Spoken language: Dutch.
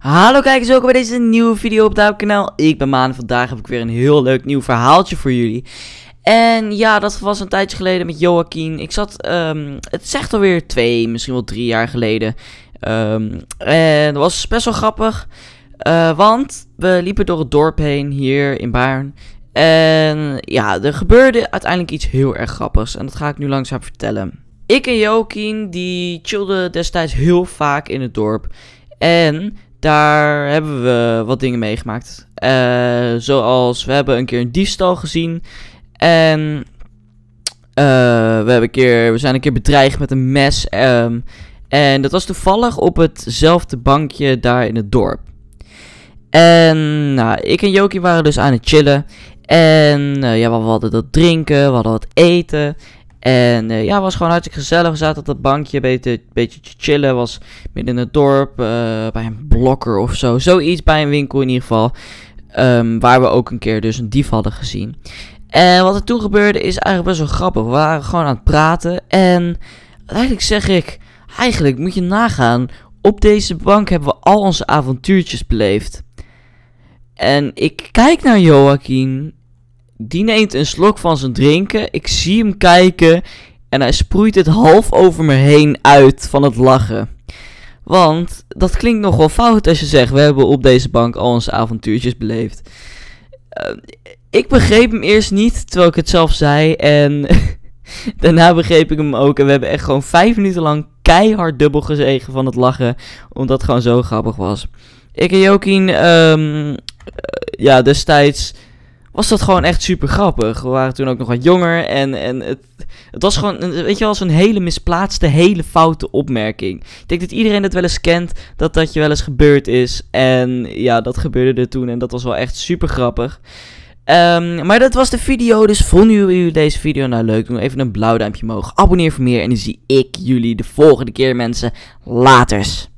Hallo kijkers, welkom bij deze nieuwe video op het kanaal. Ik ben Maan en vandaag heb ik weer een heel leuk nieuw verhaaltje voor jullie. En ja, dat was een tijdje geleden met Joaquin. Ik zat, ehm, het is echt alweer twee, misschien wel drie jaar geleden. Ehm, en dat was best wel grappig, eh, want we liepen door het dorp heen hier in Baarn. En ja, er gebeurde uiteindelijk iets heel erg grappigs en dat ga ik nu langzaam vertellen. Ik en Joaquin, die chillden destijds heel vaak in het dorp. En daar hebben we wat dingen meegemaakt. Eh, zoals we hebben een keer een diefstal gezien. En eh, we, hebben een keer, we zijn een keer bedreigd met een mes. Ehm, en dat was toevallig op hetzelfde bankje daar in het dorp. En nou, ik en Joki waren dus aan het chillen. En eh, ja, we hadden dat drinken, we hadden wat eten. En eh, ja, het was gewoon hartstikke gezellig. We zaten op dat bankje, een beetje, beetje te chillen. was midden in het dorp, eh, bij een blokker of zo. Zoiets bij een winkel in ieder geval. Ehm, waar we ook een keer dus een dief hadden gezien. En wat er toen gebeurde is eigenlijk best wel grappig. We waren gewoon aan het praten. En eigenlijk zeg ik, eigenlijk moet je nagaan. Op deze bank hebben we al onze avontuurtjes beleefd. En ik kijk naar Joaquin die neemt een slok van zijn drinken. Ik zie hem kijken en hij sproeit het half over me heen uit van het lachen. Want dat klinkt nogal fout als je zegt: we hebben op deze bank al onze avontuurtjes beleefd. Eh, ik begreep hem eerst niet, terwijl ik het zelf zei. En daarna begreep ik hem ook. En we hebben echt gewoon vijf minuten lang keihard dubbel gezegen van het lachen. Omdat het gewoon zo grappig was. Ik en Jokin, ehm, eh, ja, destijds was dat gewoon echt super grappig. We waren toen ook nog wat jonger en, en het, het was gewoon, weet je wel, zo'n hele misplaatste, hele foute opmerking. Ik denk dat iedereen dat wel eens kent, dat dat je wel eens gebeurd is. En ja, dat gebeurde er toen en dat was wel echt super grappig. Ehm, maar dat was de video, dus vonden jullie deze video nou leuk? Doe even een blauw duimpje omhoog, abonneer voor meer en dan zie ik jullie de volgende keer mensen. Laters!